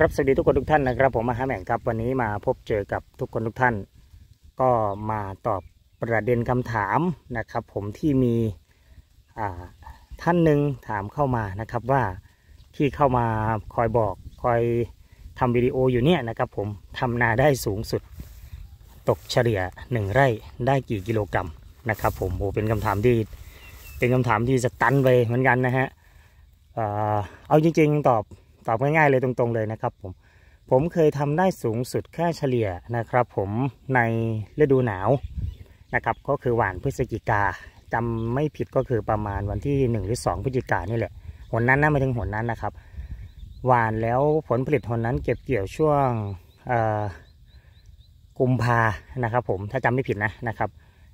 ครับสวัสดีทุกคนทุกท่านนะครับ ผมมาฮาแม่งครับวันนี้มาพบเจอกับทุกคนทุกท่าน ก็มาตอบประเด็นคำถามนะครับผมที่มีท่านหนึ่งถามเข้ามานะครับว่าที่เข้ามาคอยบอก คอยทำวิดีโออยู่เนี่ยนะครับผมทำนาได้สูงสุดตกเฉลี่ยหนึ่งไร่ ได้กี่ กิโลกรัมนะครับผมโ้เป็นคำถามที่ เป็นคำถามที่สตันไปเหมือนกันนะฮะเอาจริงๆตอบตอบง่าย ๆ เลยตรง ๆเลยนะครับ ผม ผมเคยทำได้สูงสุดค่าเฉลี่ยนะครับ ผมในฤดูหนาวนะครับ ก็คือหวานพฤศจิกาจำไม่ผิดก็คือประมาณวันที่1หรือ2พฤศจิกานี่แหละหนนั้นนะไม่ถึงหนนั้นนะครับ หวานแล้วผลผลิตหนนั้นเก็บเกี่ยวช่วงกุมภานะครับ ผมถ้าจำไม่ผิดนะนะครับ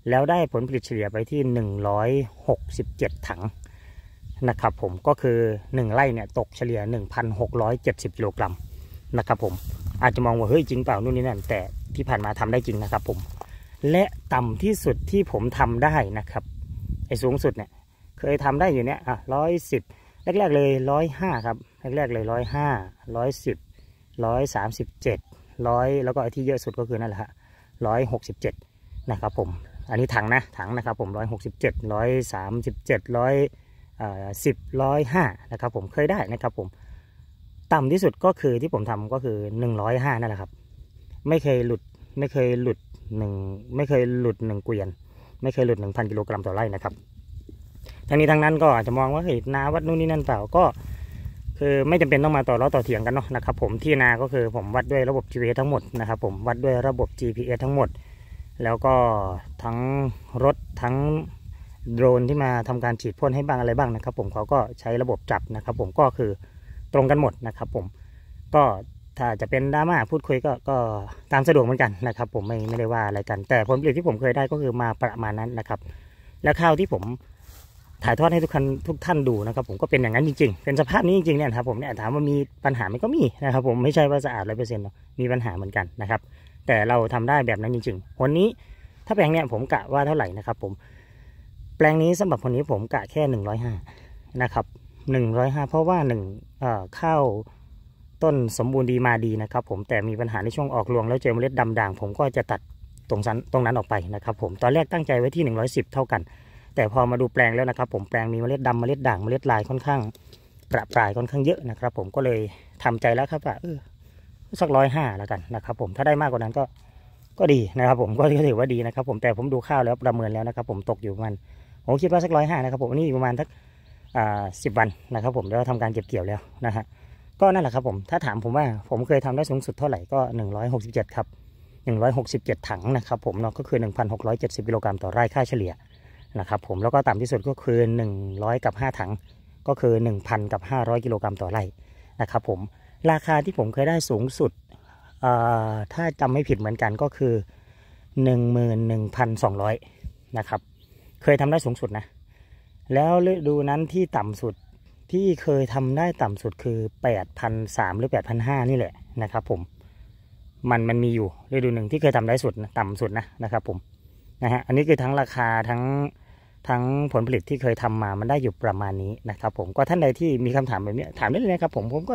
แล้วได้ผลผลิตเฉลี่ยไปที่167ถังนะครับผมก็คือ 1 ไร่เนี่ยตกเฉลี่ย1,670กิโลกรัมนะครับผม อาจจะมองว่า เฮ้ยจริงเปล่านู่นนี่นั่น แต่ที่ผ่านมาทำได้จริงนะครับผม และต่ำที่สุดที่ผมทำได้นะครับไอ้สูงสุดเนี่ยเคยทำได้อยู่เนี่ยอ่ะร้อยสิบแรก ๆเลยร้อยห้าครับแรกๆเลยร้อยห้าร้อยสิบร้อยสามสิบเจ็ดร้อยแล้วก็ไอ้ที่เยอะสุดก็คือนั่นแหละฮะร้อยหกสิบเจ็ดนะครับผมอันนี้ถังนะถังนะครับผมร้อยหกสิบเจ็ดร้อยสามสิบเจ็ดร้อยสิบร้อยห้านะครับ ผมเคยได้นะครับ ผมต่ำที่สุดก็คือที่ผมทำก็คือหนึ่งร้อยห้านั่นแหละครับ ไม่เคยหลุดไม่เคยหลุดหนึ่งไม่เคยหลุดหนึ่งเกวียน ไม่เคยหลุดหนึ่งพันกิโลกรัมต่อไร่นะครับทั้งนี้ทั้งนั้นก็อาจจะมองว่าเฮ้ยนาวัดนู่นนี่นั่นเปล่าก็ คือไม่จำเป็นต้องมาต่อล้อต่อเถียงกันเนาะนะครับ ผมที่นาก็คือผมวัดด้วยระบบ GPS ทั้งหมดนะครับ ผมวัดด้วยระบบ GPS ทั้งหมด แล้วก็ทั้งรถทั้งโดรนที่มาทำการฉีดพ่นให้บ้างอะไรบ้างนะครับผมเขาก็ใช้ระบบจับนะครับผมก็คือตรงกันหมดนะครับ ผมก็ถ้าจะเป็นดราม่าพูดคุยก็ก็ตามสะดวกเหมือนกันนะครับ ผมไม่ไม่ได้ว่าอะไรกันแต่ผลผลิตที่ผมเคยได้ก็คือมาประมาณนั้นนะครับ และข้าวที่ผมถ่ายทอดให้ทุกคนทุกท่านดูนะครับ ผมก็เป็นอย่างนั้นจริงๆเป็นสภาพนี้จริงๆเนี่ยครับผมเนี่ยถามว่ามีปัญหาไหมก็มีนะครับ ผมไม่ใช่ว่าสะอาดร้อยเปอร์เซ็นต์มีปัญหาเหมือนกันนะครับ แต่เราทำได้แบบนั้นจริง ๆ วันนี้ถ้าแปลงเนี่ยผมกะว่าเท่าไหร่นะครับ ผมแปลงนี้สำหรับคนนี้ผมกะแค่หนึ่งร้อยห้านะครับหนึ่งร้อยห้าเพราะว่าหนึ่งข้าวต้นสมบูรณ์ดีมาดีนะครับ ผม แต่มีปัญหาในช่วงออกรวงแล้วเจอเมล็ดดำด่างผมก็จะตัดตรงนั้นตรงนั้นออกไปนะครับผม ตอนแรกตั้งใจไว้ที่ 110 เท่ากัน แต่พอมาดูแปลงแล้วนะครับ ผม แปลงมีเมล็ดดำเมล็ดด่างเมล็ดลายค่อนข้างประปรายค่อนข้างเยอะนะครับ ผมก็เลยทำใจแล้วครับว่า เออ สักร้อยห้าแล้วกันนะครับผม ถ้าได้มากกว่านั้นก็ ก็ดีนะครับ ผมก็ถือว่าดีนะครับ ผม แต่ผมดูข้าวแล้วประเมินแล้วนะครับ ผมตกอยู่มันผมคิดว่าสักร้อยห้านะครับผมนี่ประมาณสักอ่าสิบวันนะครับผมแล้วทำการเก็บเกี่ยวแล้วนะฮะก็นั่นแหละครับผมถ้าถามผมว่าผมเคยทำได้สูงสุดเท่าไหร่ก็หหนึ่งร้อยกสิบเจ็ดครับหหนึ่งร้อยกสิบเจ็ดถังนะครับผมเนาะก็คือหนึ่งพันหกร้อยเจ็ดสิบกิโลกรัมต่อไร่ค่าเฉลี่ยนะครับผมแล้วก็ต่ำที่สุดก็คือหนึ่งร้อยกับห้าถัง ก็คือหนึ่งพันกับห้าร้อยกิโลกรัมต่อไร่นะครับผมราคาที่ผมเคยได้สูงสุด ถ้าจำไม่ผิดเหมือนกันก็คือหนึ่งร้อยนะครับเคยทำได้สูงสุดนะ แล้วฤดูนั้นที่ต่ำสุดที่เคยทำได้ต่ำสุดคือแปดพันสามหรือแปดพันห้านี่แหละนะครับ ผม มันมันมีอยู่ฤดูหนึ่งที่เคยทำได้สุดต่ำสุดนะนะครับ ผมนะฮะอันนี้คือทั้งราคาทั้งทั้งผลผลิตที่เคยทำมามันได้อยู่ประมาณนี้นะครับ ผมก็ท่านใดที่มีคำถามแบบนี้ถามได้เลยนะครับ ผมผมก็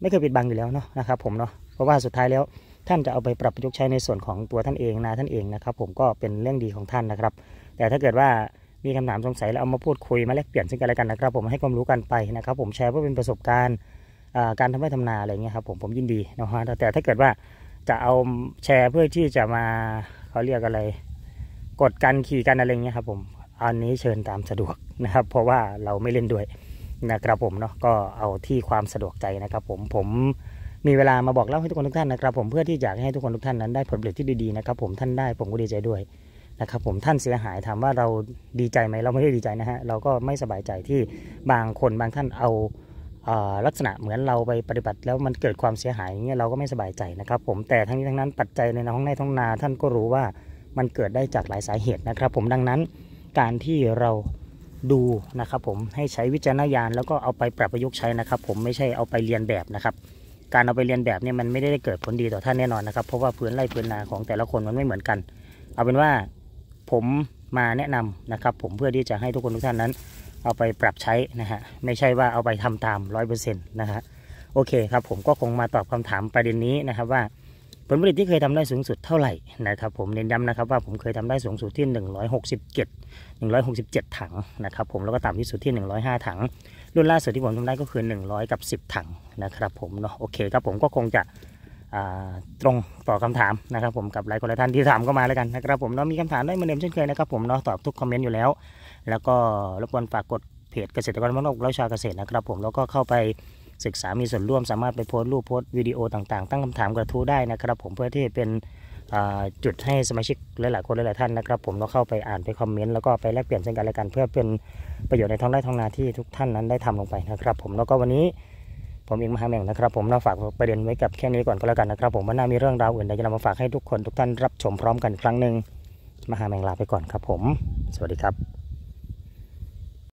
ไม่เคยปิดบังอยู่แล้วเนาะนะครับ ผมเนาะเพราะว่าสุดท้ายแล้วท่านจะเอาไปปรับประยุกต์ใช้ในส่วนของตัวท่านเองนะท่านเองนะครับ ผมก็เป็นเรื่องดีของท่านนะครับแต่ถ้าเกิดว่ามีคำถามสงสัย แล้วเอามาพูดคุยมาแลกเปลี่ยนซึ่งกันและกันนะครับผมให้ความรู้กันไปนะครับ ผมแชร์เพื่อเป็นประสบการณ์การทำให้ทำนาอะไรเงี้ยครับผมผมยินดีนะฮะแต่ถ้าเกิดว่าจะเอาแชร์เพื่อที่จะมาเขาเรียกอะไร กดกันขี่กันอะไรเงี้ยครับผมอันนี้เชิญตามสะดวกนะครับเพราะว่าเราไม่เล่นด้วยนะครับผมเนาะก็เอาที่ความสะดวกใจนะครับผมผมมีเวลามาบอกเล่าให้ทุกคนทุกท่านนะครับ ผมเพื่อที่อยากให้ทุกคนทุกท่านนั้นได้ผลผลิตที่ดีๆนะครับ ผมท่านได้ผมก็ดีใจด้วยนะครับผมท่านเสียหายถามว่าเราดีใจไหมเราไม่ได้ดีใจนะฮะเราก็ไม่สบายใจที่บางคนบางท่านเอาลักษณะเหมือนเราไปปฏิบัติ แล้วมันเกิดความเสียหายอย่างเงี้ยเราก็ไม่สบายใจนะครับ ผมแต่ทั้งนี้ทั้งนั้น ปัจจัยในท้องไนท้องนา ท่านก็รู้ว่ามันเกิดได้จากหลายสาเหตุนะครับ ผมดังนั้นการที่เราดูนะครับ ผมให้ใช้วิจารณญาณแล้วก็เอาไปปรับประยุกต์ใช้นะครับ ผมไม่ใช่เอาไปเรียนแบบนะครับการเอาไปเรียนแบบเนี่ยมันไม่ได้เกิดผลดีต่อท่านแน่นอนนะครับเพราะว่าพื้นไร่พื้นนาของแต่ละคนมันไม่เหมือนกัน เอาเป็นว่าผมมาแนะนำนะครับ ผมเพื่อที่จะให้ทุกคนทุกท่านนั้น เอาไปปรับใช้นะฮะไม่ใช่ว่าเอาไปทำตาม100%นะฮะโอเคครับผมก็คงมาตอบคำถามประเด็นนี้นะครับ ว่าผลผลิตที่เคยทำได้สูงสุดเท่าไหร่นะครับผมเน้นย้ำนะครับว่าผมเคยทำได้สูงสุดที่167 167ถังนะครับ ผมแล้วก็ต่ำที่สุดที่ 105 ถัง รุ่นล่าสุดที่ผมทำได้ก็คือ100กับ10ถังนะครับผมเนาะโอเคครับผมก็คงจะตรงต่อคำถามนะครับผมกับหลายคนหลายท่านที่ถามเข้ามาแล้วกันนะครับผมเนาะมีคำถามได้เหมือนเดิมเช่นเคยนะครับผมเนาะตอบทุกคอมเมนต์อยู่แล้ว แล้วก็รบกวนฝากกดเพจเกษตรกรมโนกเล้าชาเกษตรนะครับ ผมแล้วก็เข้าไปศึกษามีส่วนร่วมสามารถไปโพสต์รูปโพสต์วิดีโอต่างๆ ตั้งคำถามกระทู้ได้นะครับผมเพื่อที่เป็นจุดให้สมาชิกหลายๆคนหลายๆท่านนะครับ ผมเราเข้าไปอ่านไปคอมเมนต์แล้วก็ไปแลกเปลี่ยนเช่งกันและกัน เพื่อเป็นประโยชน์ในท้องไร่ท้องนาที่ทุกท่านนั้นได้ทำลงไปนะครับผมแล้วก็วันนี้ผมเองมหาแมงนะครับ ผมน่าฝากประเด็นไว้กับแค่นี้ก่อนก็แล้วกันนะครับ ผมว่าน่ามีเรื่องราวอื่นใดจะนำมาฝากให้ทุกคนทุกท่านรับชมพร้อมกันครั้งหนึ่งมหาแมงลาไปก่อนครับผม สวัสดีครับ